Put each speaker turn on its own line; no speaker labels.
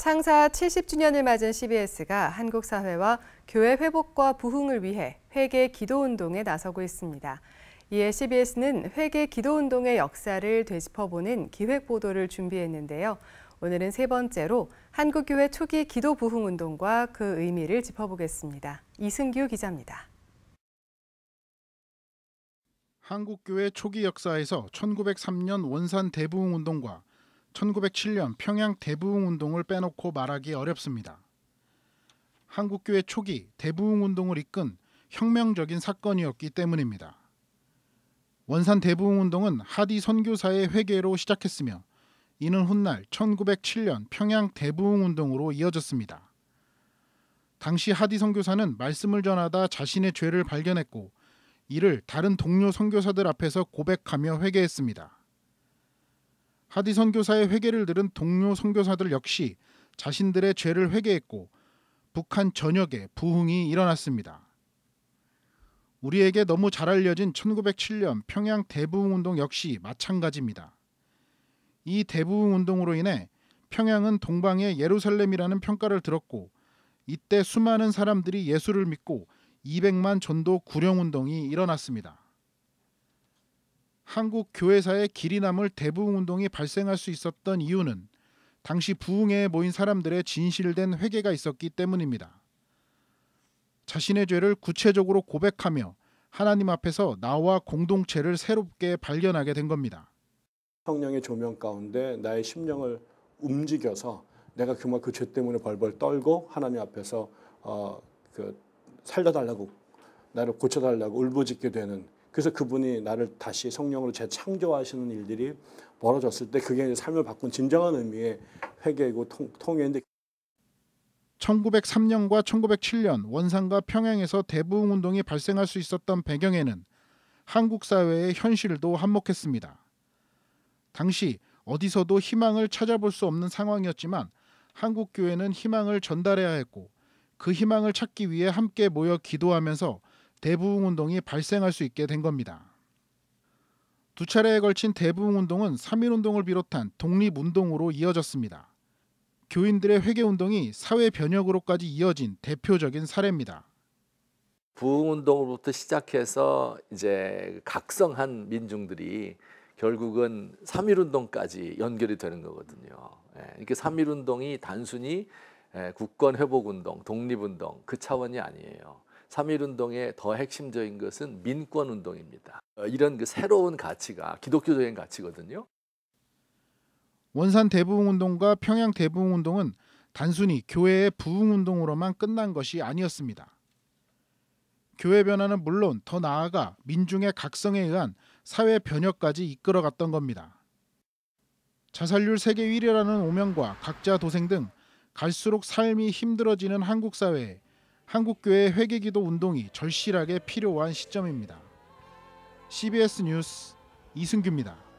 창사 70주년을 맞은 CBS가 한국 사회와 교회 회복과 부흥을 위해 회계 기도 운동에 나서고 있습니다. 이에 CBS는 회계 기도 운동의 역사를 되짚어보는 기획 보도를 준비했는데요. 오늘은 세 번째로 한국교회 초기 기도 부흥 운동과 그 의미를 짚어보겠습니다. 이승규 기자입니다.
한국교회 초기 역사에서 1903년 원산 대부흥 운동과 1907년 평양 대부흥 운동을 빼놓고 말하기 어렵습니다. 한국교회 초기 대부흥 운동을 이끈 혁명적인 사건이었기 때문입니다. 원산 대부흥 운동은 하디 선교사의 회개로 시작했으며 이는 훗날 1907년 평양 대부흥 운동으로 이어졌습니다. 당시 하디 선교사는 말씀을 전하다 자신의 죄를 발견했고 이를 다른 동료 선교사들 앞에서 고백하며 회개했습니다. 하디 선교사의 회개를 들은 동료 선교사들 역시 자신들의 죄를 회개했고 북한 전역에 부흥이 일어났습니다. 우리에게 너무 잘 알려진 1907년 평양 대부흥 운동 역시 마찬가지입니다. 이 대부흥 운동으로 인해 평양은 동방의 예루살렘이라는 평가를 들었고 이때 수많은 사람들이 예수를 믿고 200만 전도 구령 운동이 일어났습니다. 한국 교회사의 길이 남을 대부흥 운동이 발생할 수 있었던 이유는 당시 부흥회에 모인 사람들의 진실된 회개가 있었기 때문입니다. 자신의 죄를 구체적으로 고백하며 하나님 앞에서 나와 공동체를 새롭게 발견하게 된 겁니다.
성령의 조명 가운데 나의 심령을 움직여서 내가 그만 그 죄 때문에 벌벌 떨고 하나님 앞에서 어, 그 살려달라고 나를 고쳐달라고 울부짖게 되는 그래서 그분이 나를 다시 성령으로 재창조하시는 일들이 벌어졌을 때 그게 삶을 바꾼 진정한 의미의 회개이고 통, 통일인데
1903년과 1907년 원산과 평양에서 대부흥 운동이 발생할 수 있었던 배경에는 한국 사회의 현실도 한몫했습니다. 당시 어디서도 희망을 찾아볼 수 없는 상황이었지만 한국 교회는 희망을 전달해야 했고 그 희망을 찾기 위해 함께 모여 기도하면서 대부흥 운동이 발생할 수 있게 된 겁니다. 두 차례에 걸친 대부흥 운동은 3일 운동을 비롯한 독립 운동으로 이어졌습니다. 교인들의 회개 운동이 사회 변혁으로까지 이어진 대표적인 사례입니다.
부흥 운동으로부터 시작해서 이제 각성한 민중들이 결국은 3일 운동까지 연결이 되는 거거든요. 예, 이렇게 3일 운동이 단순히 예, 국권 회복 운동, 독립 운동 그 차원이 아니에요. 3.1운동의 더 핵심적인 것은 민권운동입니다. 어, 이런 그 새로운 가치가 기독교적인 가치거든요.
원산 대부흥운동과 평양 대부흥운동은 단순히 교회의 부흥운동으로만 끝난 것이 아니었습니다. 교회 변화는 물론 더 나아가 민중의 각성에 의한 사회 변혁까지 이끌어갔던 겁니다. 자살률 세계 1위라는 오명과 각자 도생 등 갈수록 삶이 힘들어지는 한국 사회에 한국교회 회개기도 운동이 절실하게 필요한 시점입니다. CBS 뉴스 이승규입니다.